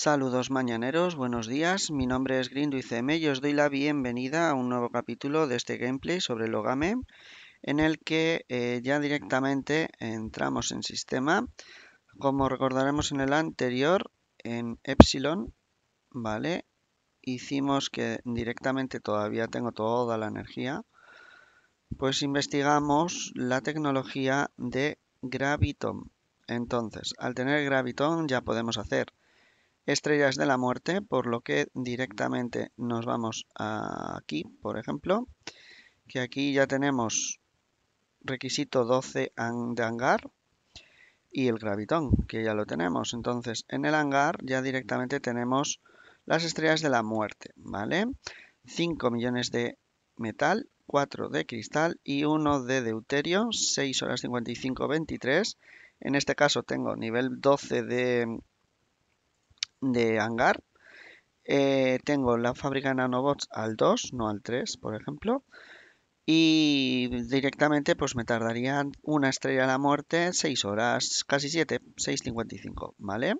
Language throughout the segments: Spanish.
Saludos mañaneros, buenos días, mi nombre es y CM y os doy la bienvenida a un nuevo capítulo de este gameplay sobre Logame en el que eh, ya directamente entramos en sistema. Como recordaremos en el anterior, en Epsilon, ¿vale? Hicimos que directamente todavía tengo toda la energía, pues investigamos la tecnología de Graviton. Entonces, al tener Graviton ya podemos hacer estrellas de la muerte, por lo que directamente nos vamos aquí, por ejemplo, que aquí ya tenemos requisito 12 de hangar y el gravitón, que ya lo tenemos. Entonces, en el hangar ya directamente tenemos las estrellas de la muerte, ¿vale? 5 millones de metal, 4 de cristal y 1 de deuterio, 6 horas 55, 23. En este caso tengo nivel 12 de de hangar. Eh, tengo la fábrica nanobots al 2, no al 3, por ejemplo. Y directamente pues me tardaría una estrella a la muerte 6 horas, casi 7, 6.55, ¿vale?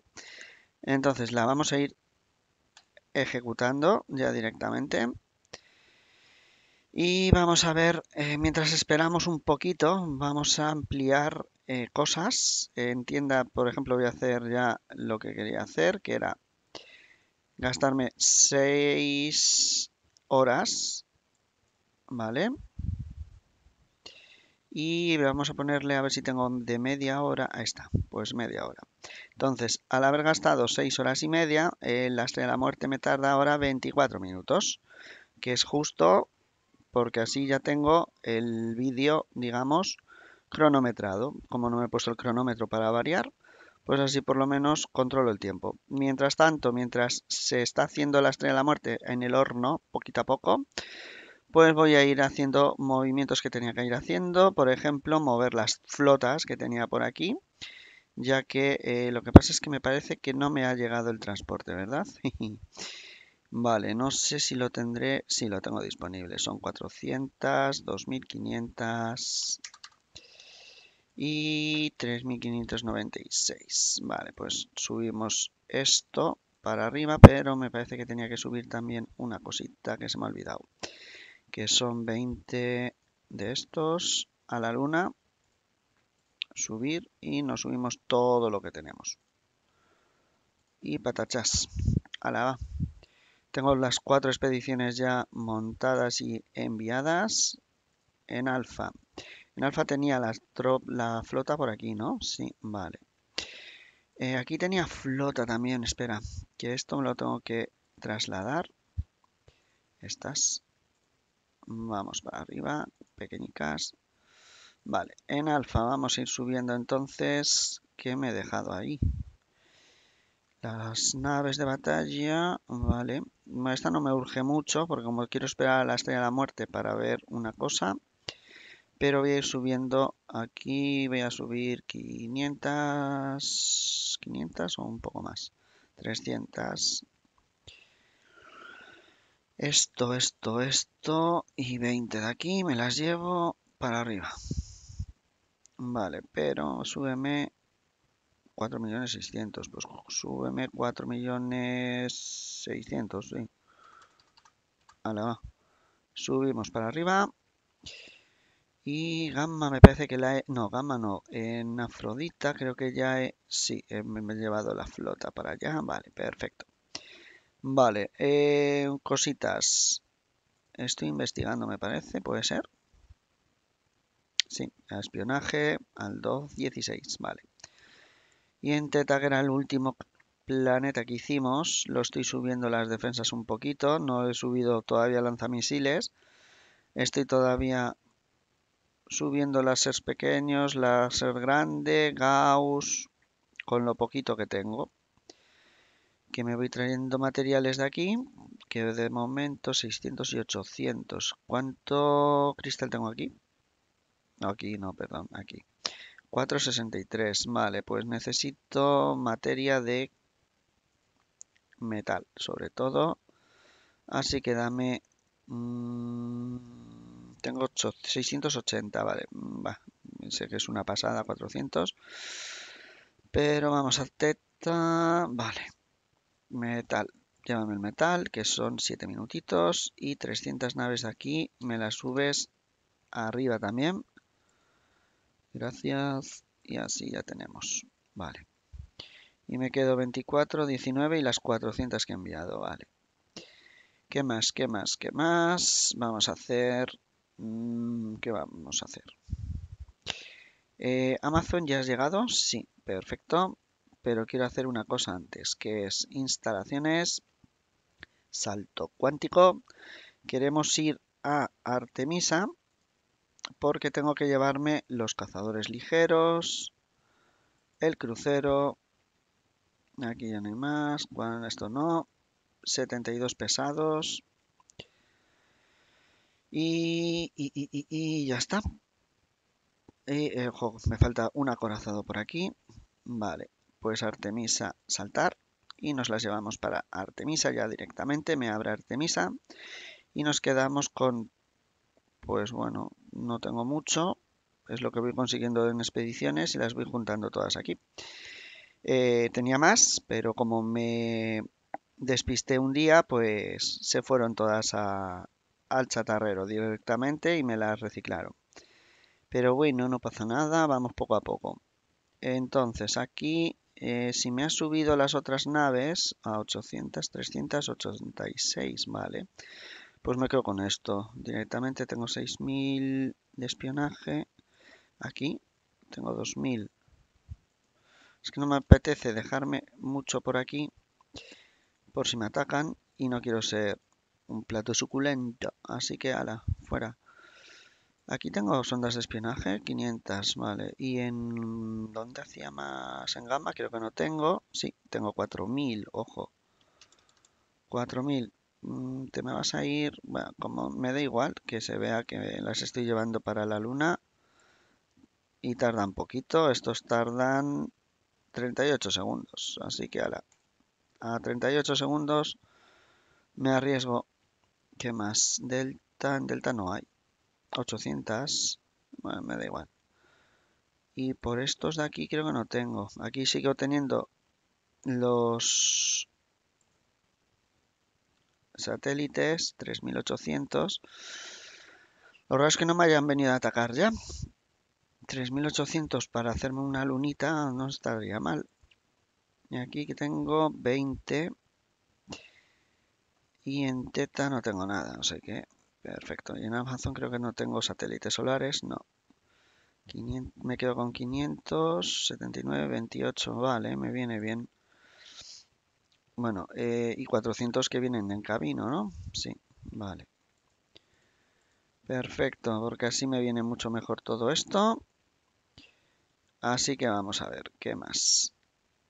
Entonces la vamos a ir ejecutando ya directamente. Y vamos a ver, eh, mientras esperamos un poquito, vamos a ampliar eh, cosas. En tienda, por ejemplo, voy a hacer ya lo que quería hacer, que era gastarme 6 horas, ¿vale? Y vamos a ponerle a ver si tengo de media hora. Ahí está, pues media hora. Entonces, al haber gastado 6 horas y media, el la de la muerte me tarda ahora 24 minutos, que es justo porque así ya tengo el vídeo, digamos, cronometrado. Como no me he puesto el cronómetro para variar, pues así por lo menos controlo el tiempo. Mientras tanto, mientras se está haciendo la estrella de la muerte en el horno, poquito a poco, pues voy a ir haciendo movimientos que tenía que ir haciendo. Por ejemplo, mover las flotas que tenía por aquí, ya que eh, lo que pasa es que me parece que no me ha llegado el transporte, ¿verdad? Vale, no sé si lo tendré, si lo tengo disponible. Son 400, 2500, y 3596. Vale, pues subimos esto para arriba, pero me parece que tenía que subir también una cosita que se me ha olvidado. Que son 20 de estos a la luna. Subir y nos subimos todo lo que tenemos. Y patachas. Ala, va. Tengo las cuatro expediciones ya montadas y enviadas en alfa. En Alfa tenía la flota por aquí, ¿no? Sí, vale. Eh, aquí tenía flota también, espera. Que esto me lo tengo que trasladar. Estas. Vamos para arriba, pequeñicas. Vale, en alfa vamos a ir subiendo entonces. ¿Qué me he dejado ahí? Las naves de batalla, vale. Esta no me urge mucho porque como quiero esperar a la estrella de la muerte para ver una cosa, pero voy a ir subiendo aquí, voy a subir 500, 500 o un poco más, 300. Esto, esto, esto y 20 de aquí me las llevo para arriba. Vale, pero súbeme 4.600. pues súbeme 4.600.000, sí. Vale, va. Subimos para arriba. Y Gamma me parece que la he... No, Gamma no. En Afrodita creo que ya he... Sí, eh, me he llevado la flota para allá. Vale, perfecto. Vale, eh, cositas. Estoy investigando, me parece. ¿Puede ser? Sí, espionaje al 2.16. Vale. Y en Teta, era el último planeta que hicimos, lo estoy subiendo las defensas un poquito. No he subido todavía lanzamisiles. Estoy todavía subiendo láseres pequeños, ser grande, Gauss, con lo poquito que tengo. Que me voy trayendo materiales de aquí, que de momento 600 y 800. ¿Cuánto cristal tengo aquí? aquí no, perdón, aquí. 463, vale, pues necesito materia de metal, sobre todo. Así que dame... Mm, tengo 680, vale. Mm, va, sé que es una pasada, 400. Pero vamos al teta. Vale. Metal. Llévame el metal, que son 7 minutitos. Y 300 naves aquí. Me las subes arriba también. Gracias. Y así ya tenemos. Vale. Y me quedo 24, 19 y las 400 que he enviado. Vale. ¿Qué más? ¿Qué más? ¿Qué más? Vamos a hacer Mm, ¿Qué vamos a hacer? Eh, Amazon, ¿ya has llegado? Sí, perfecto. Pero quiero hacer una cosa antes, que es instalaciones, salto cuántico. Queremos ir a Artemisa porque tengo que llevarme los cazadores ligeros, el crucero, aquí ya no hay más, esto no, 72 pesados, y, ya está. Eh, me falta un acorazado por aquí. Vale, pues Artemisa saltar. Y nos las llevamos para Artemisa ya directamente. Me abre Artemisa. Y nos quedamos con... Pues bueno, no tengo mucho. Es lo que voy consiguiendo en expediciones y las voy juntando todas aquí. Eh, tenía más, pero como me despisté un día, pues se fueron todas a, al chatarrero directamente y me las reciclaron. Pero bueno, no pasa nada, vamos poco a poco. Entonces, aquí, eh, si me ha subido las otras naves a 800, 386, vale. Pues me quedo con esto. Directamente tengo 6.000 de espionaje. Aquí tengo 2.000. Es que no me apetece dejarme mucho por aquí. Por si me atacan. Y no quiero ser un plato suculento. Así que, ala, fuera. Aquí tengo sondas de espionaje, 500, vale. ¿Y en dónde hacía más? En gama creo que no tengo. Sí, tengo 4000, ojo. 4000. Mm, Te me vas a ir, bueno, como me da igual que se vea que las estoy llevando para la luna. Y tardan poquito, estos tardan 38 segundos. Así que ala, a 38 segundos me arriesgo ¿Qué más? Delta, en Delta no hay. 800. Bueno, me da igual. Y por estos de aquí creo que no tengo. Aquí sigo teniendo los satélites, 3800. Lo raro es que no me hayan venido a atacar ya. 3800 para hacerme una lunita no estaría mal. Y aquí que tengo 20. Y en Teta no tengo nada, no sé qué. Perfecto. Y en Amazon creo que no tengo satélites solares, no. 500, me quedo con 579, 28, vale, me viene bien. Bueno, eh, y 400 que vienen en camino, ¿no? Sí, vale. Perfecto, porque así me viene mucho mejor todo esto. Así que vamos a ver, ¿qué más?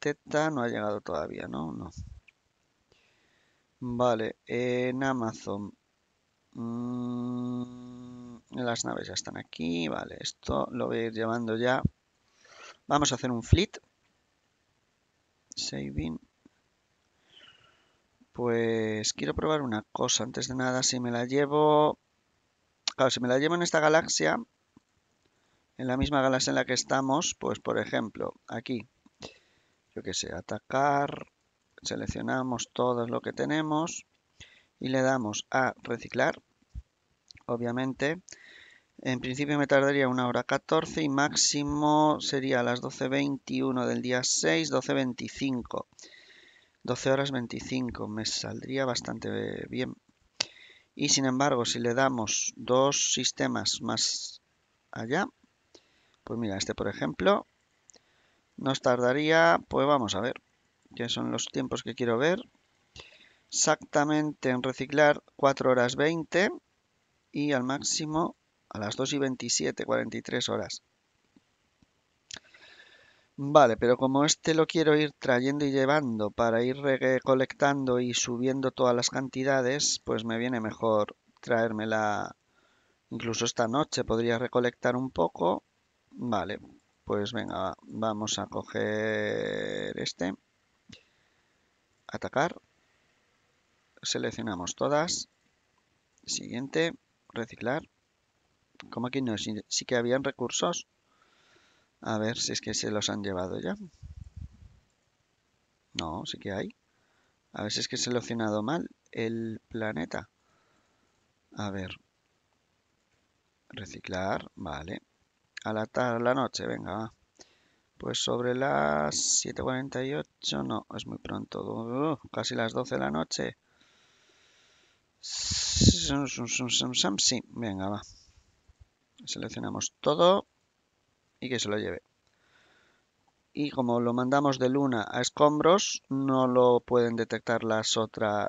Teta no ha llegado todavía, ¿no? No. Vale, eh, en Amazon. Mm, las naves ya están aquí. Vale, esto lo voy a ir llevando ya. Vamos a hacer un fleet. Saving. Pues quiero probar una cosa. Antes de nada, si me la llevo... Claro, si me la llevo en esta galaxia, en la misma galaxia en la que estamos, pues por ejemplo, aquí, yo qué sé, atacar, seleccionamos todo lo que tenemos y le damos a reciclar. Obviamente, en principio me tardaría una hora 14 y máximo sería a las 12.21 del día 6, 12.25. 12 horas 25, me saldría bastante bien. Y sin embargo, si le damos dos sistemas más allá, pues mira, este por ejemplo, nos tardaría, pues vamos a ver, que son los tiempos que quiero ver. Exactamente en reciclar 4 horas 20 y al máximo a las 2 y 27, 43 horas. Vale, pero como este lo quiero ir trayendo y llevando para ir recolectando y subiendo todas las cantidades, pues me viene mejor traérmela incluso esta noche. Podría recolectar un poco. Vale, pues venga, vamos a coger este atacar, seleccionamos todas, siguiente, reciclar, como aquí no, sí, que habían recursos, a ver si es que se los han llevado ya, no, sí que hay, a ver si es que he seleccionado mal el planeta, a ver, reciclar, vale, a la, la noche, venga, pues sobre las 7.48, no, es muy pronto, uh, casi las 12 de la noche. Sí, venga, va. Seleccionamos todo y que se lo lleve. Y como lo mandamos de luna a escombros, no lo pueden detectar las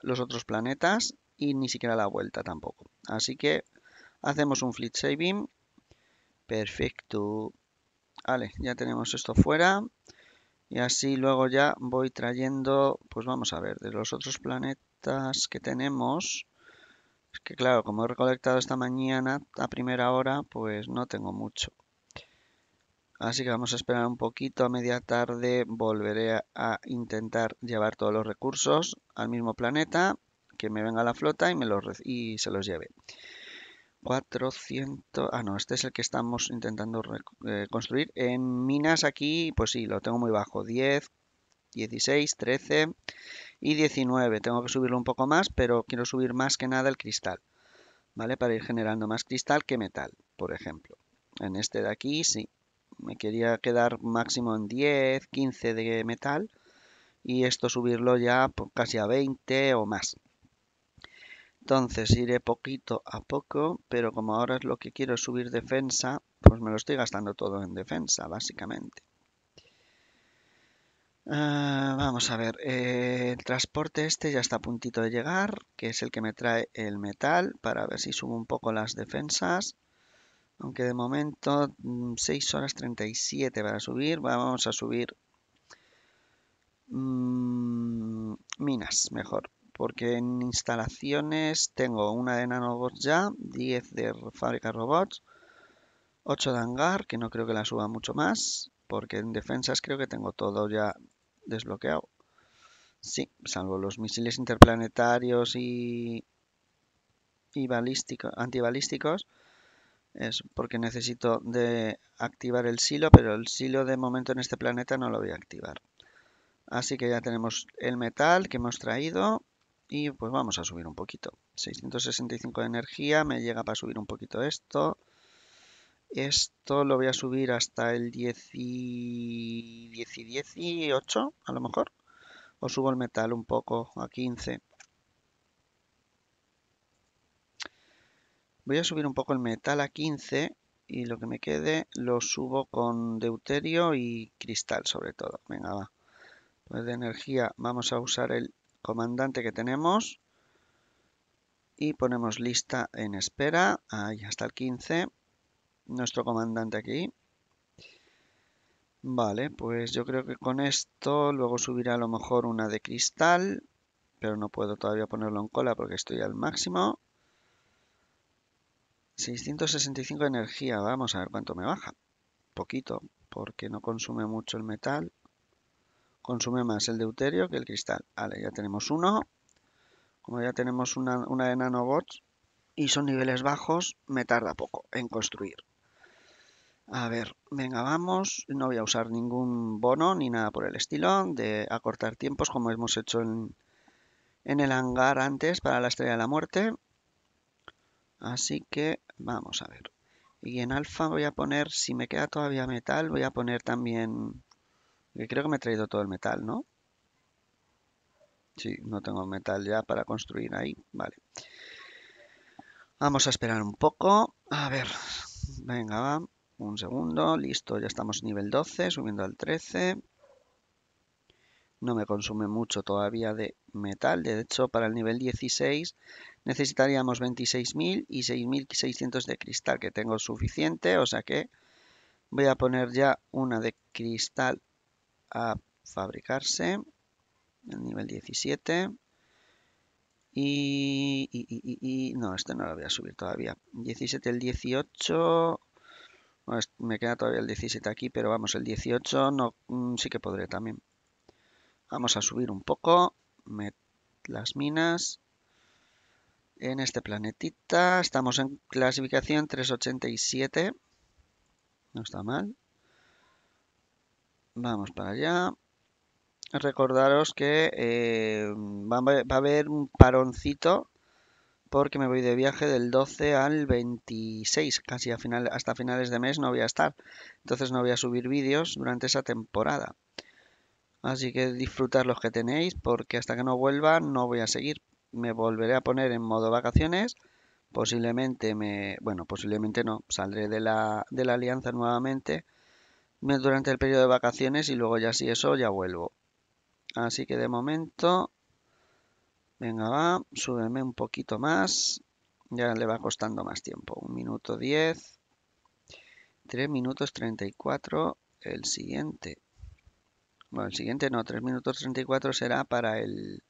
los otros planetas y ni siquiera la vuelta tampoco. Así que hacemos un fleet saving. Perfecto. Vale, ya tenemos esto fuera. Y así luego ya voy trayendo, pues vamos a ver, de los otros planetas que tenemos. Es que claro, como he recolectado esta mañana a primera hora, pues no tengo mucho. Así que vamos a esperar un poquito, a media tarde volveré a, intentar llevar todos los recursos al mismo planeta, que me venga la flota y, me los, y se los lleve. 400, ah no, este es el que estamos intentando eh, construir. En minas aquí, pues sí, lo tengo muy bajo, 10, 16, 13 y 19. Tengo que subirlo un poco más, pero quiero subir más que nada el cristal, ¿vale? Para ir generando más cristal que metal, por ejemplo. En este de aquí, sí, me quería quedar máximo en 10, 15 de metal y esto subirlo ya pues, casi a 20 o más. Entonces iré poquito a poco, pero como ahora es lo que quiero subir defensa, pues me lo estoy gastando todo en defensa, básicamente. Ah, vamos a ver, eh, el transporte este ya está a puntito de llegar, que es el que me trae el metal, para ver si subo un poco las defensas. Aunque de momento 6 mm, horas 37 para subir, vamos a subir mm, minas, mejor porque en instalaciones tengo una de nanobots ya, 10 de fábrica robots, 8 de hangar, que no creo que la suba mucho más, porque en defensas creo que tengo todo ya desbloqueado. Sí, salvo los misiles interplanetarios y, y antibalísticos, es porque necesito de activar el silo, pero el silo de momento en este planeta no lo voy a activar. Así que ya tenemos el metal que hemos traído, y pues vamos a subir un poquito. 665 de energía, me llega para subir un poquito esto. Esto lo voy a subir hasta el 10 y... 10 y 18, a lo mejor. O subo el metal un poco a 15. Voy a subir un poco el metal a 15 y lo que me quede lo subo con deuterio y cristal sobre todo. Venga, va. Pues de energía vamos a usar el comandante que tenemos y ponemos lista en espera, ahí hasta el 15, nuestro comandante aquí. Vale, pues yo creo que con esto luego subirá a lo mejor una de cristal, pero no puedo todavía ponerlo en cola porque estoy al máximo. 665 de energía, vamos a ver cuánto me baja. Poquito, porque no consume mucho el metal consume más el deuterio que el cristal. Vale, ya tenemos uno. Como ya tenemos una, una de nanobots y son niveles bajos, me tarda poco en construir. A ver, venga, vamos. No voy a usar ningún bono ni nada por el estilo de acortar tiempos como hemos hecho en, en, el hangar antes para la estrella de la muerte. Así que vamos a ver. Y en alfa voy a poner, si me queda todavía metal, voy a poner también Creo que me he traído todo el metal, ¿no? Sí, no tengo metal ya para construir ahí. Vale. Vamos a esperar un poco. A ver. Venga, va. Un segundo. Listo, ya estamos nivel 12, subiendo al 13. No me consume mucho todavía de metal. De hecho, para el nivel 16 necesitaríamos 26.000 y 6.600 de cristal, que tengo suficiente. O sea que voy a poner ya una de cristal a fabricarse, el nivel 17. Y, no, este no lo voy a subir todavía. 17, el 18. me queda todavía el 17 aquí, pero vamos, el 18 no, mm, sí que podré también. Vamos a subir un poco. las minas. En este planetita estamos en clasificación 387. No está mal. Vamos para allá. Recordaros que eh, va, a haber un paroncito porque me voy de viaje del 12 al 26, casi final, hasta finales de mes no voy a estar. Entonces no voy a subir vídeos durante esa temporada. Así que disfrutar los que tenéis porque hasta que no vuelva no voy a seguir. Me volveré a poner en modo vacaciones. Posiblemente me, bueno, posiblemente no, saldré de la, de la alianza nuevamente durante el periodo de vacaciones y luego ya si eso ya vuelvo. Así que de momento, venga va, súbeme un poquito más, ya le va costando más tiempo, un minuto 10, 3 minutos 34, el siguiente. Bueno, el siguiente no, 3 minutos 34 será para el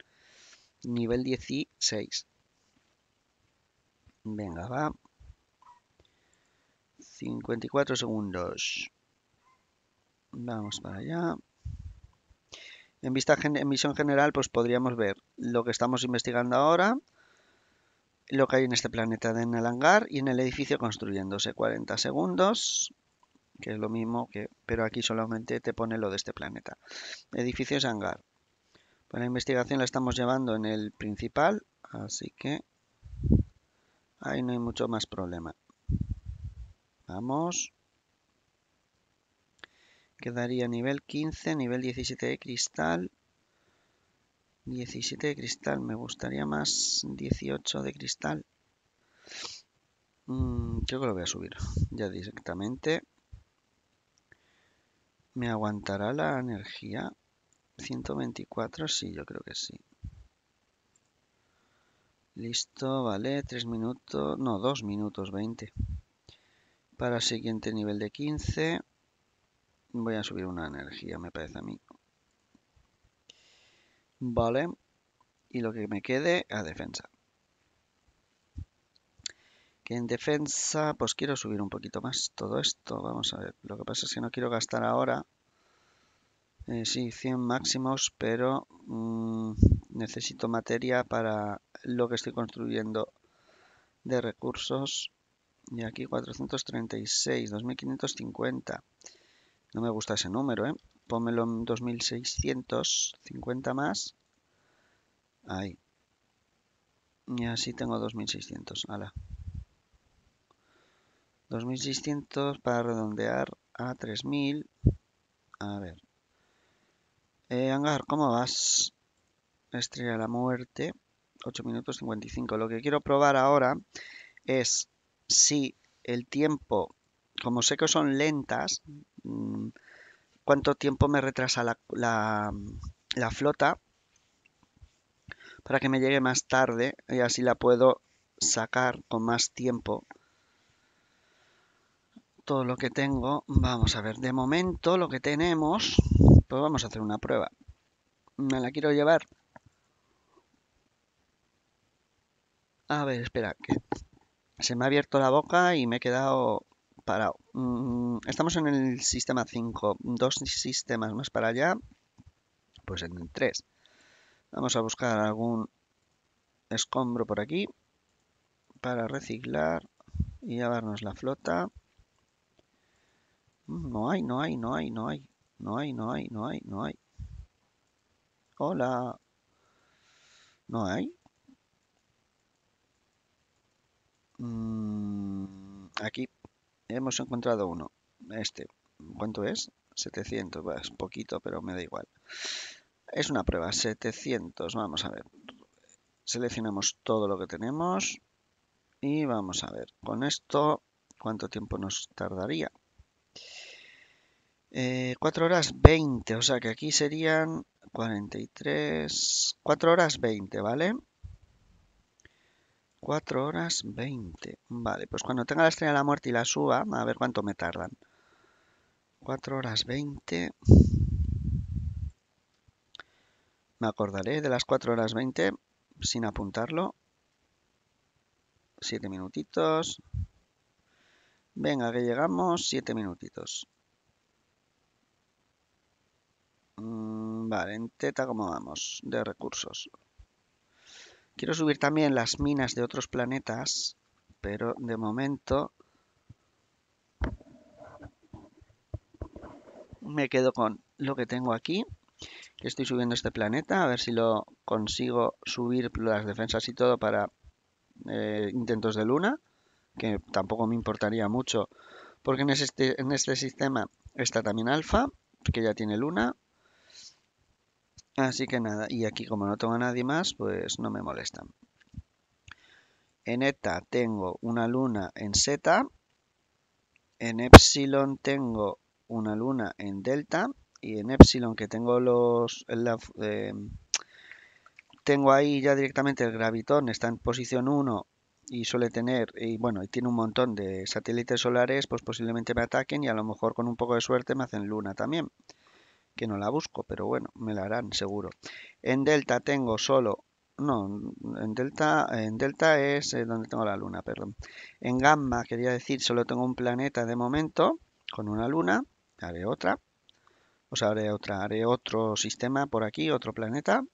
nivel 16. Venga, va. 54 segundos. Vamos para allá. En, vista, en visión general, pues podríamos ver lo que estamos investigando ahora, lo que hay en este planeta de hangar y en el edificio construyéndose 40 segundos, que es lo mismo, que, pero aquí solamente te pone lo de este planeta. Edificios hangar. Para pues la investigación la estamos llevando en el principal, así que ahí no hay mucho más problema. Vamos. Quedaría nivel 15, nivel 17 de cristal. 17 de cristal, me gustaría más 18 de cristal. Mm, creo que lo voy a subir ya directamente. ¿Me aguantará la energía? 124, sí, yo creo que sí. Listo, vale, 3 minutos, no, 2 minutos 20. Para el siguiente nivel de 15. Voy a subir una energía, me parece a mí. Vale. Y lo que me quede a defensa. Que en defensa, pues quiero subir un poquito más todo esto. Vamos a ver. Lo que pasa es que no quiero gastar ahora. Eh, sí, 100 máximos, pero mm, necesito materia para lo que estoy construyendo de recursos. Y aquí 436, 2550. No me gusta ese número, ¿eh? Pónmelo en 2650 más. Ahí. Y así tengo 2600. Ala. 2600 para redondear a 3000. A ver. Eh, Angar, ¿cómo vas? Estrella de la muerte. 8 minutos 55. Lo que quiero probar ahora es si el tiempo como sé que son lentas, mm, cuánto tiempo me retrasa la, flota para que me llegue más tarde y así la puedo sacar con más tiempo todo lo que tengo. Vamos a ver, de momento lo que tenemos, pues vamos a hacer una prueba. Me la quiero llevar. A ver, espera, que se me ha abierto la boca y me he quedado Mm, estamos en el sistema 5, dos sistemas más para allá, pues en el 3. Vamos a buscar algún escombro por aquí para reciclar y llevarnos la flota. No hay, no hay, no hay, no hay, no hay, no hay, no hay, no hay. Hola. ¿No hay? Mm, aquí hemos encontrado uno. Este, ¿cuánto es? 700, es poquito, pero me da igual. Es una prueba, 700, vamos a ver. Seleccionamos todo lo que tenemos y vamos a ver. Con esto, ¿cuánto tiempo nos tardaría? 4 eh, horas 20, o sea que aquí serían 43, 4 horas 20, ¿vale? 4 horas 20. Vale, pues cuando tenga la estrella de la muerte y la suba, a ver cuánto me tardan. 4 horas 20. Me acordaré de las 4 horas 20 sin apuntarlo. 7 minutitos. Venga, que llegamos. 7 minutitos. Mm, vale, en teta, ¿cómo vamos? De recursos. Quiero subir también las minas de otros planetas, pero de momento me quedo con lo que tengo aquí, que estoy subiendo este planeta, a ver si lo consigo subir las defensas y todo para eh, intentos de luna, que tampoco me importaría mucho, porque en este, en este sistema está también alfa, que ya tiene luna, Así que nada, y aquí como no tengo a nadie más, pues no me molestan. En eta tengo una luna en zeta, en epsilon tengo una luna en delta y en epsilon que tengo los eh, tengo ahí ya directamente el gravitón está en posición 1 y suele tener y bueno y tiene un montón de satélites solares pues posiblemente me ataquen y a lo mejor con un poco de suerte me hacen luna también que no la busco, pero bueno, me la harán seguro. En delta tengo solo... No, en delta, en delta es eh, donde tengo la luna, perdón. En gamma, quería decir, solo tengo un planeta de momento, con una luna, haré otra. O sea, haré otra, haré otro sistema por aquí, otro planeta.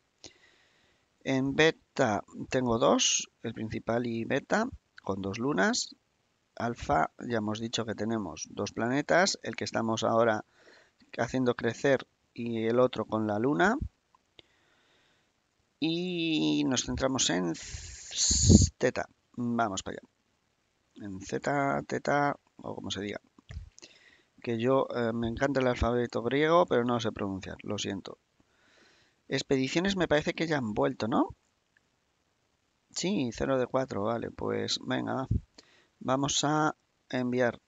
En beta tengo dos, el principal y beta, con dos lunas. Alfa, ya hemos dicho que tenemos dos planetas, el que estamos ahora haciendo crecer y el otro con la luna. Y nos centramos en teta. Vamos para allá. En zeta, teta, o como se diga. Que yo eh, me encanta el alfabeto griego, pero no sé pronunciar, lo siento. Expediciones me parece que ya han vuelto, ¿no? Sí, 0 de 4, vale, pues venga. Vamos a enviar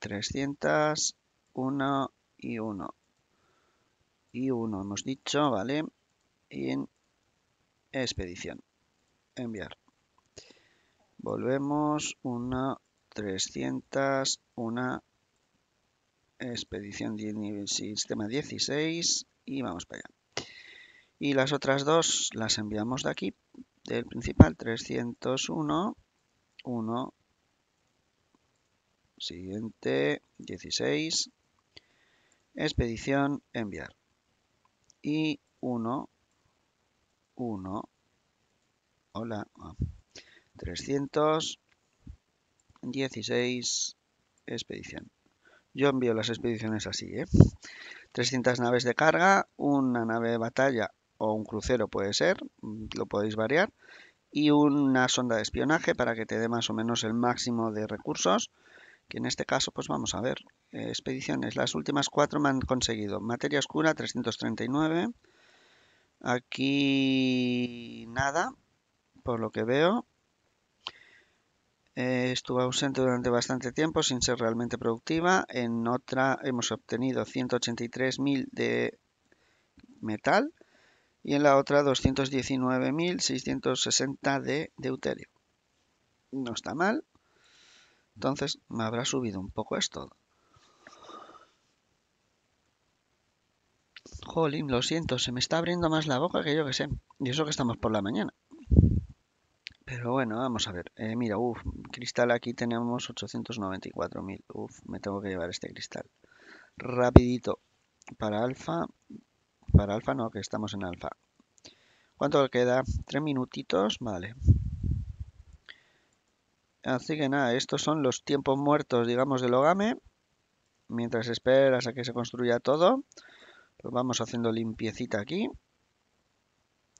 300, 1 y 1 y uno hemos dicho, ¿vale? Y en expedición. Enviar. Volvemos 1, 300, 1, expedición de sistema 16 y vamos para allá. Y las otras dos las enviamos de aquí, del principal 301, 1, siguiente 16, expedición, enviar y 1, 1, hola, 316 ah, expedición. Yo envío las expediciones así, ¿eh? 300 naves de carga, una nave de batalla o un crucero puede ser, mm, lo podéis variar, y una sonda de espionaje para que te dé más o menos el máximo de recursos, que en este caso pues vamos a ver, expediciones. Las últimas cuatro me han conseguido. Materia oscura 339. Aquí nada, por lo que veo. Eh, estuvo ausente durante bastante tiempo sin ser realmente productiva. En otra hemos obtenido 183.000 de metal y en la otra 219.660 de deuterio. No está mal. Entonces me habrá subido un poco esto. Jolín, lo siento, se me está abriendo más la boca que yo que sé. Y eso que estamos por la mañana. Pero bueno, vamos a ver. Eh, mira, uff, cristal aquí tenemos 894.000. Uff, me tengo que llevar este cristal. Rapidito. Para alfa. Para alfa no, que estamos en alfa. ¿Cuánto queda? Tres minutitos, vale. Así que nada, estos son los tiempos muertos, digamos, del Ogame. Mientras esperas a que se construya todo. Pues vamos haciendo limpiecita aquí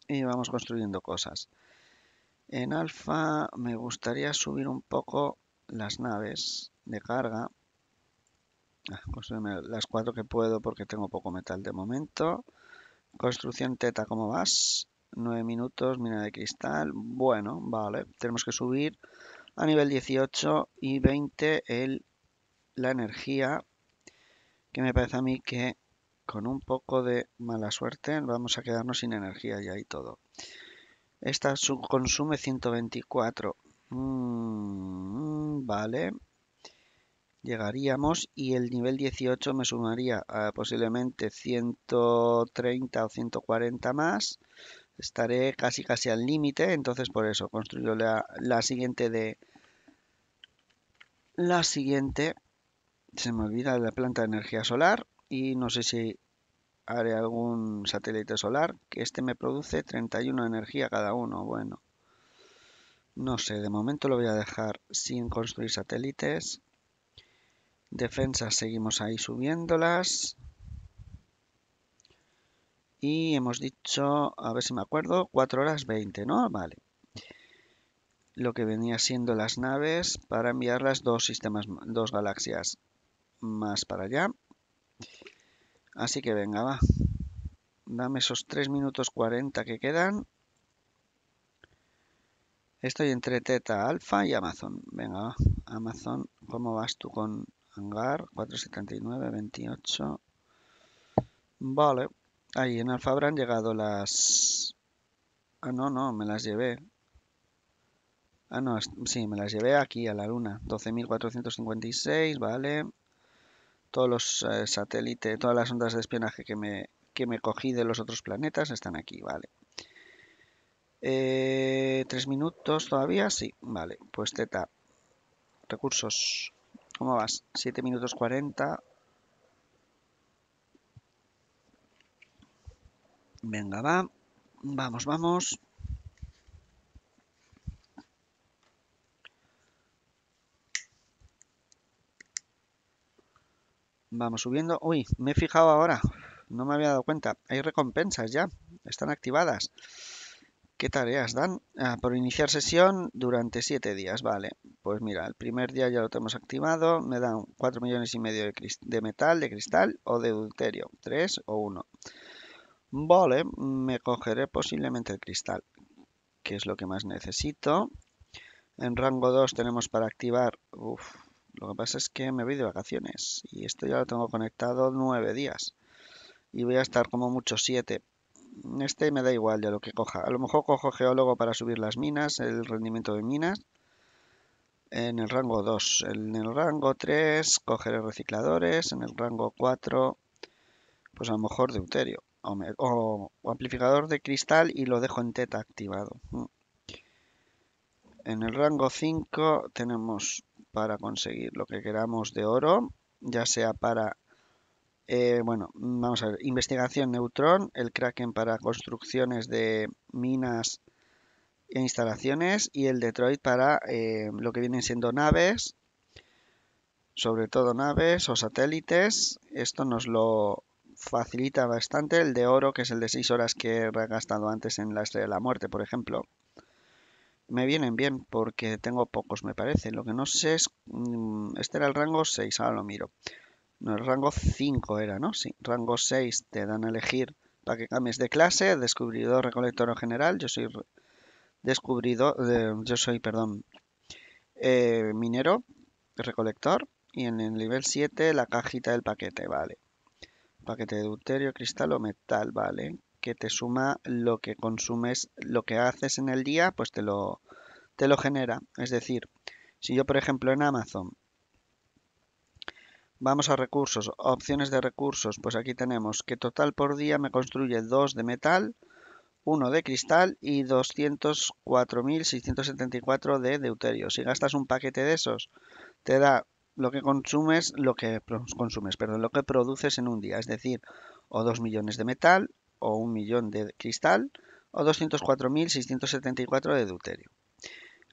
y vamos construyendo cosas. En alfa me gustaría subir un poco las naves de carga. Ah, las cuatro que puedo porque tengo poco metal de momento. Construcción teta, ¿cómo vas? 9 minutos, mina de cristal. Bueno, vale. Tenemos que subir a nivel 18 y 20 el, la energía. Que me parece a mí que con un poco de mala suerte vamos a quedarnos sin energía ya y todo. Esta consume 124. Mm, vale. Llegaríamos y el nivel 18 me sumaría posiblemente 130 o 140 más. Estaré casi casi al límite, entonces por eso construyo la, la siguiente de... La siguiente... Se me olvida la planta de energía solar y no sé si haré algún satélite solar, que este me produce 31 de energía cada uno. Bueno, no sé, de momento lo voy a dejar sin construir satélites. Defensas seguimos ahí subiéndolas. Y hemos dicho, a ver si me acuerdo, 4 horas 20, ¿no? Vale. Lo que venía siendo las naves para enviar las dos sistemas, dos galaxias más para allá. Así que venga, va. Dame esos 3 minutos 40 que quedan. Estoy entre Teta Alfa y Amazon. Venga, va. Amazon, ¿cómo vas tú con Hangar? 479, 28. Vale. Ahí en Alfa habrán llegado las... Ah, no, no, me las llevé. Ah, no, sí, me las llevé aquí a la luna. 12.456, vale todos los eh, satélites, todas las ondas de espionaje que me, que me cogí de los otros planetas están aquí, vale. Eh, ¿Tres minutos todavía? Sí, vale. Pues teta. Recursos. ¿Cómo vas? Siete minutos cuarenta. Venga, va. Vamos, vamos. Vamos subiendo. Uy, me he fijado ahora. No me había dado cuenta. Hay recompensas ya. Están activadas. ¿Qué tareas dan? Ah, por iniciar sesión durante 7 días. Vale. Pues mira, el primer día ya lo tenemos activado. Me dan 4 millones y medio de, metal, de cristal o de deuterio. 3 o 1. Vale, me cogeré posiblemente el cristal, que es lo que más necesito. En rango 2 tenemos para activar... Uf, lo que pasa es que me voy de vacaciones y esto ya lo tengo conectado nueve días. Y voy a estar como mucho siete. Este me da igual ya lo que coja. A lo mejor cojo geólogo para subir las minas, el rendimiento de minas. En el rango 2. En el rango 3 cogeré recicladores. En el rango 4 pues a lo mejor deuterio. O, o amplificador de cristal y lo dejo en teta activado. Mm. En el rango 5 tenemos para conseguir lo que queramos de oro, ya sea para, eh, bueno, vamos a ver, investigación neutrón, el Kraken para construcciones de minas e instalaciones y el Detroit para eh, lo que vienen siendo naves, sobre todo naves o satélites. Esto nos lo facilita bastante el de oro, que es el de 6 horas que he gastado antes en la Estrella de la Muerte, por ejemplo me vienen bien porque tengo pocos, me parece. Lo que no sé es... Mm, este era el rango 6, ahora lo miro. No, el rango 5 era, ¿no? Sí, rango 6 te dan a elegir para que cambies de clase, descubridor, recolector o general. Yo soy descubridor, yo soy, perdón, eh, minero, recolector. Y en el nivel 7 la cajita del paquete, vale. Paquete de deuterio, cristal o metal, vale que te suma lo que consumes, lo que haces en el día, pues te lo, te lo genera. Es decir, si yo, por ejemplo, en Amazon, vamos a recursos, opciones de recursos, pues aquí tenemos que total por día me construye dos de metal, uno de cristal y 204.674 de deuterio. Si gastas un paquete de esos, te da lo que consumes, lo que consumes, perdón, lo que produces en un día, es decir, o dos millones de metal o un millón de cristal o 204.674 de deuterio.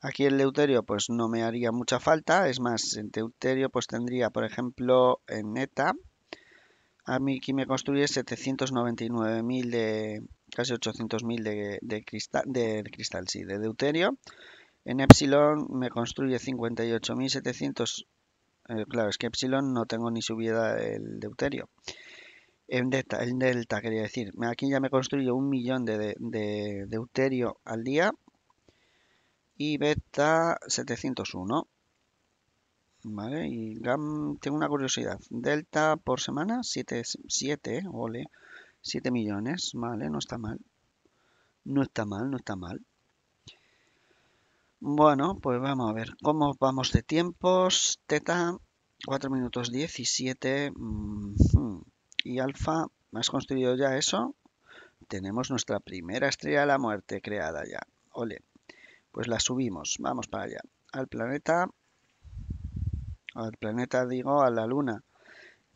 Aquí el deuterio pues no me haría mucha falta, es más, en deuterio pues tendría, por ejemplo, en neta, a mí aquí me construye 799.000 de, casi 800.000 de, de, cristal, de cristal, sí, de deuterio. En Epsilon me construye 58.700, eh, claro, es que Epsilon no tengo ni subida el deuterio en delta, delta quería decir. Aquí ya me construyo un millón de, de, deuterio al día y beta 701. Vale, y gam, tengo una curiosidad. Delta por semana, 7, 7, ole, 7 millones, vale, no está mal. No está mal, no está mal. Bueno, pues vamos a ver cómo vamos de tiempos. Teta, 4 minutos 17 y alfa, has construido ya eso, tenemos nuestra primera estrella de la muerte creada ya. Ole, pues la subimos, vamos para allá, al planeta, al planeta digo, a la luna.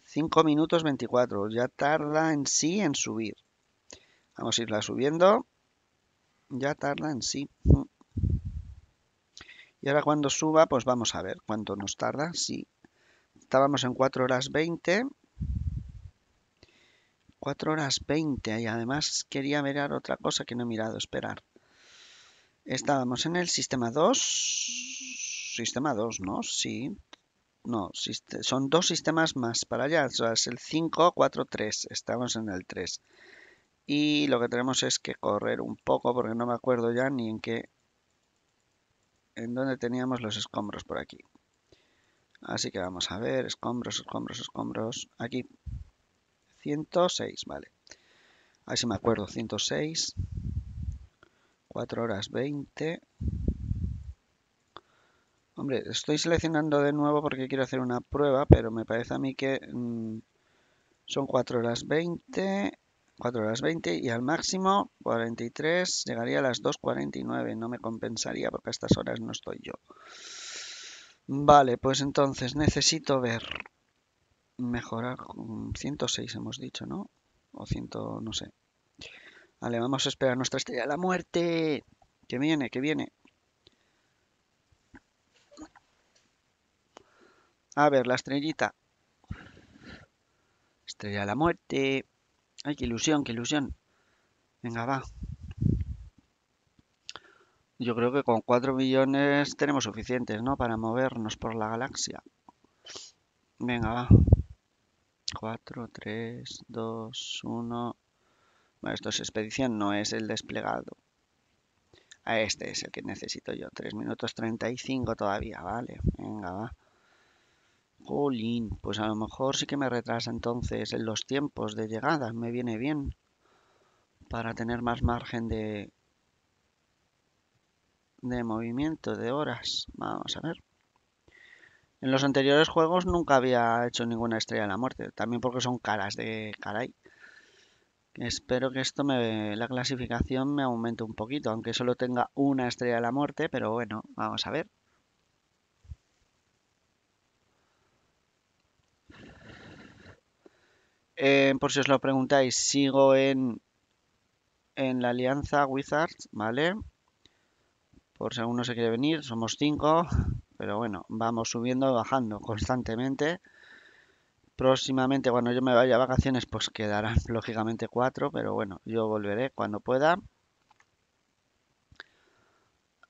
5 minutos 24, ya tarda en sí en subir. Vamos a irla subiendo, ya tarda en sí. Y ahora cuando suba, pues vamos a ver cuánto nos tarda, sí. Estábamos en 4 horas 20, 4 horas 20 y además quería mirar otra cosa que no he mirado, esperar. Estábamos en el sistema 2. Sistema 2, ¿no? Sí. No, son dos sistemas más para allá. O sea, es el 5, 4, 3. Estamos en el 3. Y lo que tenemos es que correr un poco porque no me acuerdo ya ni en qué... En dónde teníamos los escombros por aquí. Así que vamos a ver, escombros, escombros, escombros. Aquí. 106, vale. A ver si me acuerdo, 106, 4 horas 20. Hombre, estoy seleccionando de nuevo porque quiero hacer una prueba, pero me parece a mí que mm, son 4 horas 20, 4 horas 20 y al máximo 43 llegaría a las 2.49, no me compensaría porque a estas horas no estoy yo. Vale, pues entonces necesito ver mejorar 106 mm, hemos dicho, ¿no? O 100, no sé. Vale, vamos a esperar nuestra estrella de la muerte. Que viene, que viene. A ver, la estrellita. Estrella de la muerte. Ay, qué ilusión, qué ilusión. Venga, va. Yo creo que con 4 millones tenemos suficientes, ¿no? Para movernos por la galaxia. Venga, va. 4, 3, 2, 1. Bueno, esto es expedición, no es el desplegado. A este es el que necesito yo. 3 minutos 35 todavía, vale. Venga, va. Jolín, pues a lo mejor sí que me retrasa entonces en los tiempos de llegada. Me viene bien. Para tener más margen de, de movimiento, de horas. Vamos a ver. En los anteriores juegos nunca había hecho ninguna estrella de la muerte, también porque son caras de caray. Espero que esto me la clasificación me aumente un poquito, aunque solo tenga una estrella de la muerte, pero bueno, vamos a ver. Eh, por si os lo preguntáis, sigo en, en la alianza Wizards, ¿vale? Por si alguno se quiere venir, somos cinco pero bueno, vamos subiendo y bajando constantemente. Próximamente, cuando yo me vaya a vacaciones, pues quedarán lógicamente cuatro, pero bueno, yo volveré cuando pueda.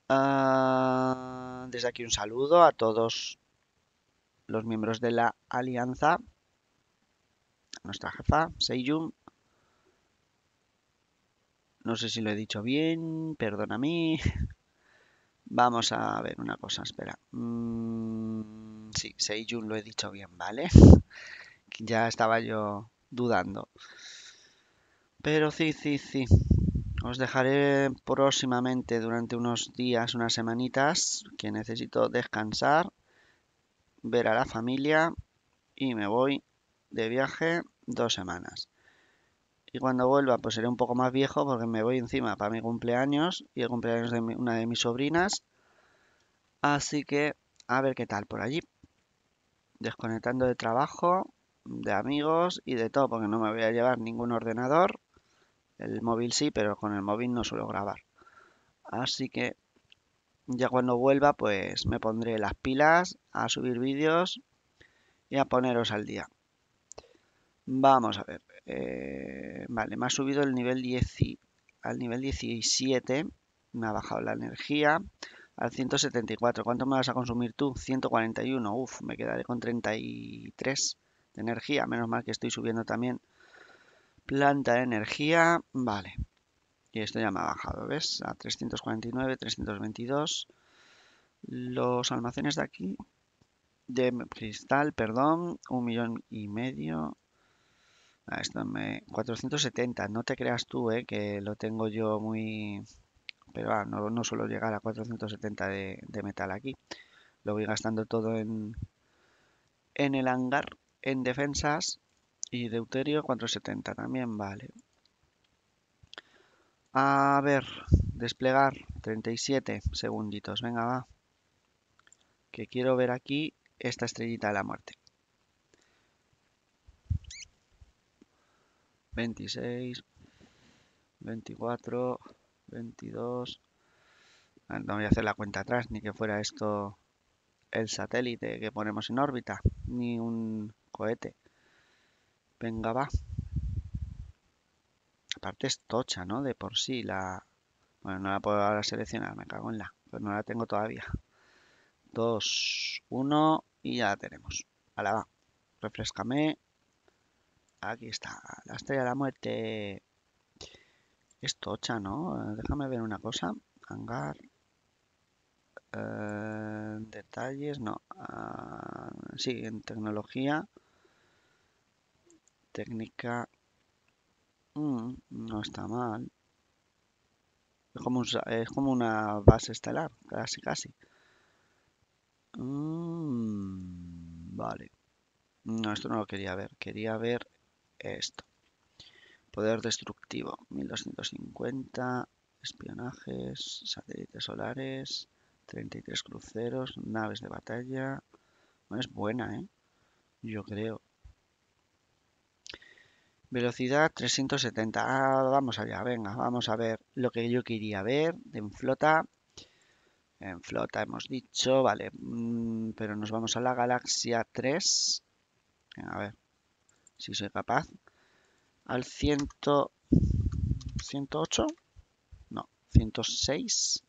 Ah, desde aquí un saludo a todos los miembros de la alianza, nuestra jefa, Seiyun. No sé si lo he dicho bien, a mí. Vamos a ver una cosa, espera. si, mm, sí, Seijun lo he dicho bien, ¿vale? ya estaba yo dudando. Pero sí, sí, sí. Os dejaré próximamente durante unos días, unas semanitas, que necesito descansar, ver a la familia y me voy de viaje dos semanas y cuando vuelva pues seré un poco más viejo porque me voy encima para mi cumpleaños y el cumpleaños de una de mis sobrinas. Así que a ver qué tal por allí. Desconectando de trabajo, de amigos y de todo porque no me voy a llevar ningún ordenador. El móvil sí, pero con el móvil no suelo grabar. Así que ya cuando vuelva pues me pondré las pilas a subir vídeos y a poneros al día. Vamos a ver. Eh, vale, me ha subido el nivel 10, al nivel 17, me ha bajado la energía al 174. ¿Cuánto me vas a consumir tú? 141. Uf, me quedaré con 33 de energía. Menos mal que estoy subiendo también planta de energía. Vale. Y esto ya me ha bajado, ¿ves? A 349, 322. Los almacenes de aquí, de cristal, perdón, un millón y medio. Ah, esto 470, no te creas tú, eh, que lo tengo yo muy... Pero ah, no, suelo llegar a 470 de, metal aquí. Lo voy gastando todo en, en el hangar, en defensas y deuterio 470 también, vale. A ver, desplegar 37 segunditos, venga va. Que quiero ver aquí esta estrellita de la muerte. 26, 24, 22. No voy a hacer la cuenta atrás, ni que fuera esto el satélite que ponemos en órbita, ni un cohete. Venga, va. Aparte es tocha, ¿no? De por sí la... Bueno, no la puedo ahora seleccionar, me cago en la. Pero no la tengo todavía. 2, 1 y ya la tenemos. Ahora va. Refrescame. Aquí está, la estrella de la muerte. Estocha, tocha, ¿no? Eh, déjame ver una cosa. Hangar. Eh, detalles, no. Ah, sí, en tecnología. Técnica. Mm, no está mal. Es como, una base estelar, casi, casi. Mm, vale. No, esto no lo quería ver. Quería ver esto. Poder destructivo, 1250, espionajes, satélites solares, 33 cruceros, naves de batalla. No es buena, ¿eh? Yo creo. Velocidad 370. Ah, vamos allá, venga, vamos a ver lo que yo quería ver en flota. En flota hemos dicho, vale, mm, pero nos vamos a la galaxia 3. A ver si soy capaz, al 100, 108, no, 106,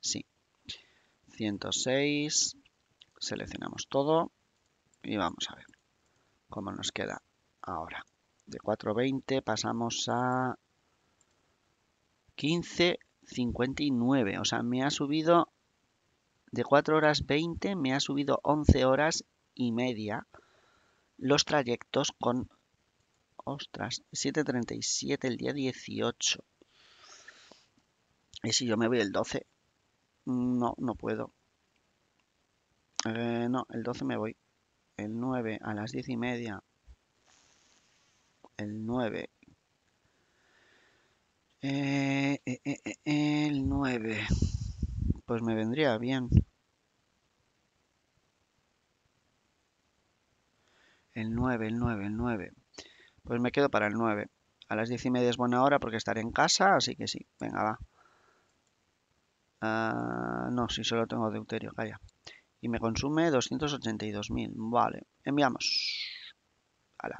sí, 106, seleccionamos todo y vamos a ver cómo nos queda ahora. De 420 pasamos a 15.59, o sea, me ha subido de 4 horas 20, me ha subido 11 horas y media los trayectos con... Ostras, 7.37 el día 18. ¿Y si yo me voy el 12? No, no puedo. Eh, no, el 12 me voy. El 9 a las 10 y media. El 9. Eh, eh, eh, el 9. Pues me vendría bien. El 9, el 9, el 9. Pues me quedo para el 9. A las 10 y media es buena hora porque estaré en casa, así que sí. Venga, va. Ah, no, si solo tengo deuterio, calla. Y me consume 282.000. Vale, enviamos.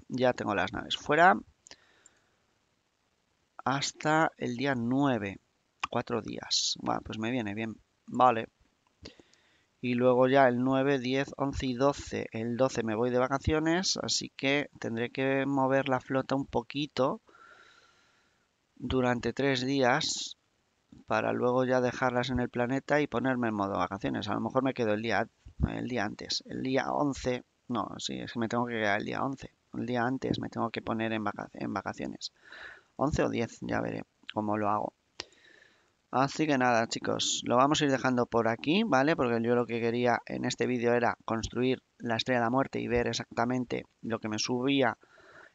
ya tengo las naves fuera. Hasta el día 9. Cuatro días. Bueno, pues me viene bien. Vale. Y luego ya el 9, 10, 11 y 12. El 12 me voy de vacaciones, así que tendré que mover la flota un poquito durante tres días para luego ya dejarlas en el planeta y ponerme en modo vacaciones. A lo mejor me quedo el día, el día antes, el día 11. No, sí, es que me tengo que quedar el día 11. El día antes me tengo que poner en, vacaciones. 11 o 10, ya veré cómo lo hago. Así que nada chicos, lo vamos a ir dejando por aquí, ¿vale? Porque yo lo que quería en este vídeo era construir la estrella de la muerte y ver exactamente lo que me subía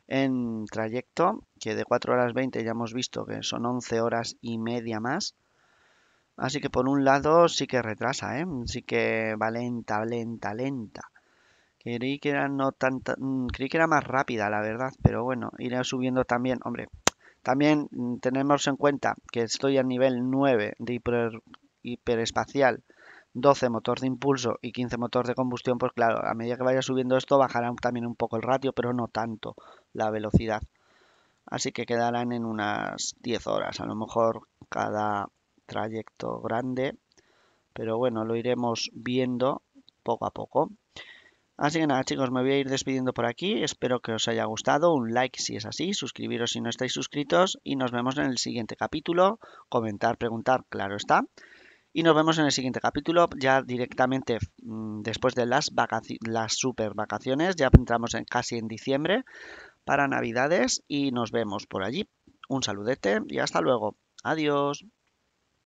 en trayecto, que de 4 horas 20 ya hemos visto que son 11 horas y media más. Así que por un lado sí que retrasa, ¿eh? Sí que va lenta, lenta, lenta. Creí que era, no tanta, creí que era más rápida, la verdad, pero bueno, iré subiendo también. Hombre, también mm, tenemos en cuenta que estoy a nivel 9 de hiperespacial, 12 motores de impulso y 15 motores de combustión, pues claro, a medida que vaya subiendo esto bajará también un poco el ratio, pero no tanto la velocidad. Así que quedarán en unas 10 horas, a lo mejor cada trayecto grande, pero bueno, lo iremos viendo poco a poco. Así que nada chicos, me voy a ir despidiendo por aquí, espero que os haya gustado, un like si es así, suscribiros si no estáis suscritos y nos vemos en el siguiente capítulo, comentar, preguntar, claro está. Y nos vemos en el siguiente capítulo, ya directamente mm, después de las, las super vacaciones, ya entramos en, casi en diciembre para navidades y nos vemos por allí. Un saludete y hasta luego. Adiós.